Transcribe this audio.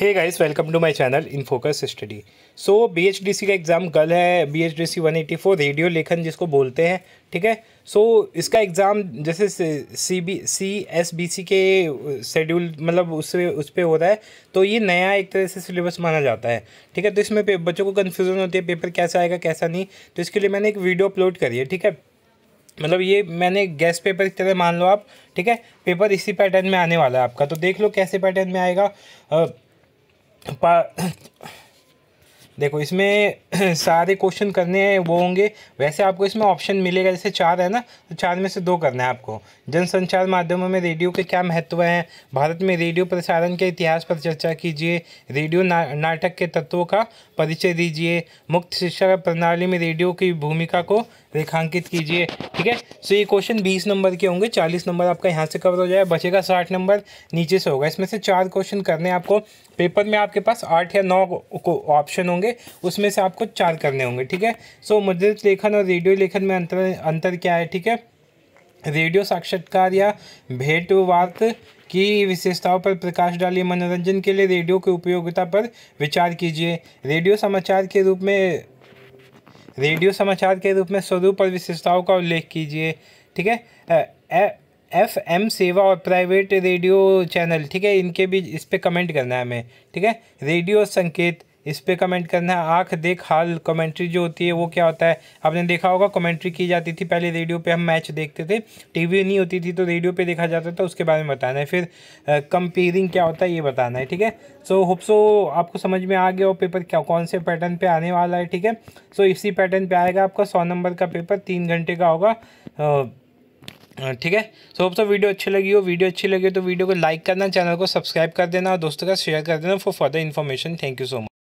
hey guys welcome to my channel in focus study so BHDC का exam कल है बीएचडीसी 184 radio लेखन जिसको बोलते हैं ठीक है सो so, इसका एग्ज़ाम जैसे C B C S B C के शेड्यूल मतलब उससे उस पर हो रहा है तो ये नया एक तरह से सिलेबस माना जाता है ठीक है तो इसमें बच्चों को कन्फ्यूज़न होती है पेपर कैसा आएगा कैसा नहीं तो इसके लिए मैंने एक वीडियो अपलोड करी है ठीक है मतलब ये मैंने गैस पेपर की तरह मान लो आप ठीक है पेपर इसी पैटर्न में आने वाला है आपका तो देख लो कैसे पैटर्न में आएगा But देखो इसमें सारे क्वेश्चन करने हैं वो होंगे वैसे आपको इसमें ऑप्शन मिलेगा जैसे चार है ना तो चार में से दो करना है आपको जनसंचार माध्यमों में रेडियो के क्या महत्व हैं भारत में रेडियो प्रसारण के इतिहास पर चर्चा कीजिए रेडियो ना, नाटक के तत्वों का परिचय दीजिए मुक्त शिक्षा प्रणाली में रेडियो की भूमिका को रेखांकित कीजिए ठीक है सो तो ये क्वेश्चन बीस नंबर के होंगे चालीस नंबर आपका यहाँ से कवर हो जाए बचेगा साठ नंबर नीचे से होगा इसमें से चार क्वेश्चन करने आपको पेपर में आपके पास आठ या नौ ऑप्शन होंगे होंगे उसमें से आपको चार करने होंगे ठीक है सो मुद्रित लेखन और रेडियो लेखन में अंतर अंतर क्या है ठीक है रेडियो साक्षात्कार या भेंटवार्त की विशेषताओं पर प्रकाश डालिए मनोरंजन के लिए रेडियो की उपयोगिता पर विचार कीजिए रेडियो समाचार के रूप में रेडियो समाचार के रूप में स्वरूप और विशेषताओं का उल्लेख कीजिए ठीक है एफ एम सेवा और प्राइवेट रेडियो चैनल ठीक है इनके भी इस पर कमेंट करना है हमें ठीक है रेडियो संकेत इस पर कमेंट करना है आँख देख हाल कमेंट्री जो होती है वो क्या होता है आपने देखा होगा कमेंट्री की जाती थी पहले रेडियो पे हम मैच देखते थे टीवी नहीं होती थी तो रेडियो पे देखा जाता था उसके बारे में बताना है फिर कंपेयरिंग क्या होता है ये बताना है ठीक है सो होप सो आपको समझ में आ गया हो पेपर क्या कौन से पैटर्न पर आने वाला है ठीक है सो so, इसी पैटर्न पर आएगा आपका सौ नंबर का पेपर तीन घंटे का होगा ठीक है सो होप सो वीडियो अच्छी लगी हो वीडियो अच्छी लगी हो तो वीडियो को लाइक करना चैनल को सब्सक्राइब कर देना और दोस्तों का शेयर कर देना for further information thank you so much